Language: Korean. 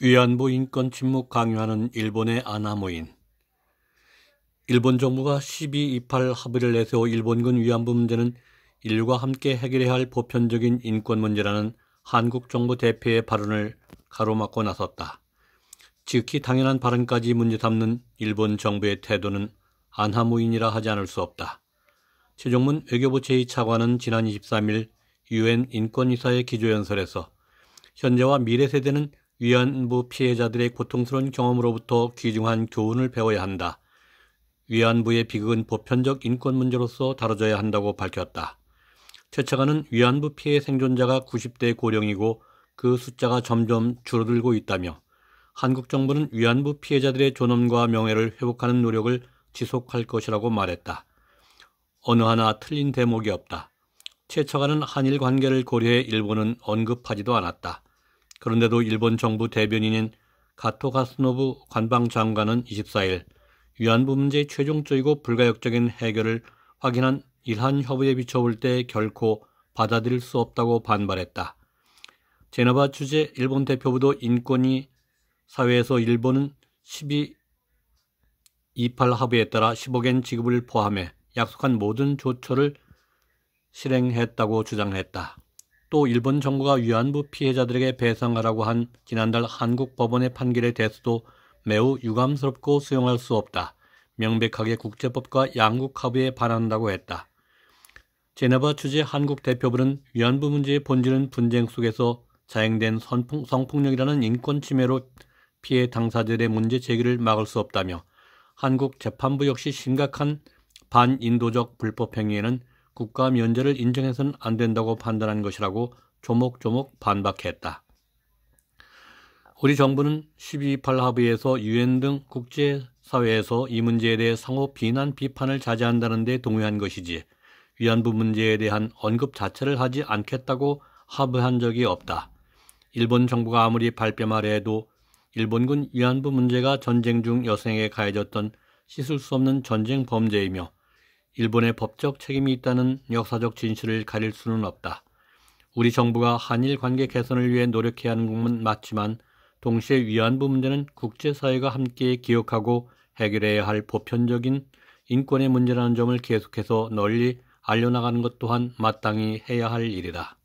위안부 인권 침묵 강요하는 일본의 아나모인 일본 정부가 12.28 합의를 내세워 일본군 위안부 문제는 인류가 함께 해결해야 할 보편적인 인권 문제라는 한국 정부 대표의 발언을 가로막고 나섰다. 즉히 당연한 발언까지 문제 삼는 일본 정부의 태도는 안하무인이라 하지 않을 수 없다. 최종문 외교부 제2차관은 지난 23일 유엔 인권이사의 기조연설에서 현재와 미래 세대는 위안부 피해자들의 고통스러운 경험으로부터 귀중한 교훈을 배워야 한다. 위안부의 비극은 보편적 인권 문제로서 다뤄져야 한다고 밝혔다. 최차관은 위안부 피해 생존자가 90대 고령이고 그 숫자가 점점 줄어들고 있다며 한국 정부는 위안부 피해자들의 존엄과 명예를 회복하는 노력을 지속할 것이라고 말했다. 어느 하나 틀린 대목이 없다. 최 차관은 한일 관계를 고려해 일본은 언급하지도 않았다. 그런데도 일본 정부 대변인인 가토 가스노브 관방 장관은 24일 위안부 문제의 최종적이고 불가역적인 해결을 확인한 일한 협의에 비춰볼 때 결코 받아들일 수 없다고 반발했다. 제네바 주재 일본 대표부도 인권이 사회에서 일본은 12 28 합의에 따라 10억엔 지급을 포함해 약속한 모든 조처를 실행했다고 주장했다. 또 일본 정부가 위안부 피해자들에게 배상하라고 한 지난달 한국 법원의 판결에 대해서도 매우 유감스럽고 수용할 수 없다. 명백하게 국제법과 양국 합의에 반한다고 했다. 제네바 주재 한국 대표부는 위안부 문제의 본질은 분쟁 속에서 자행된 선풍, 성폭력이라는 인권 침해로 피해 당사자들의 문제 제기를 막을 수 없다며 한국 재판부 역시 심각한 반인도적 불법 행위에는 국가 면제를 인정해서는 안 된다고 판단한 것이라고 조목조목 반박했다. 우리 정부는 12.8 2 합의에서 유엔 등 국제사회에서 이 문제에 대해 상호 비난 비판을 자제한다는 데 동의한 것이지 위안부 문제에 대한 언급 자체를 하지 않겠다고 합의한 적이 없다. 일본 정부가 아무리 발뺌하려 해도 일본군 위안부 문제가 전쟁 중 여성에게 가해졌던 씻을 수 없는 전쟁 범죄이며 일본의 법적 책임이 있다는 역사적 진실을 가릴 수는 없다. 우리 정부가 한일 관계 개선을 위해 노력해야 하는 부분은 맞지만 동시에 위안부 문제는 국제사회가 함께 기억하고 해결해야 할 보편적인 인권의 문제라는 점을 계속해서 널리 알려나가는 것 또한 마땅히 해야 할 일이다.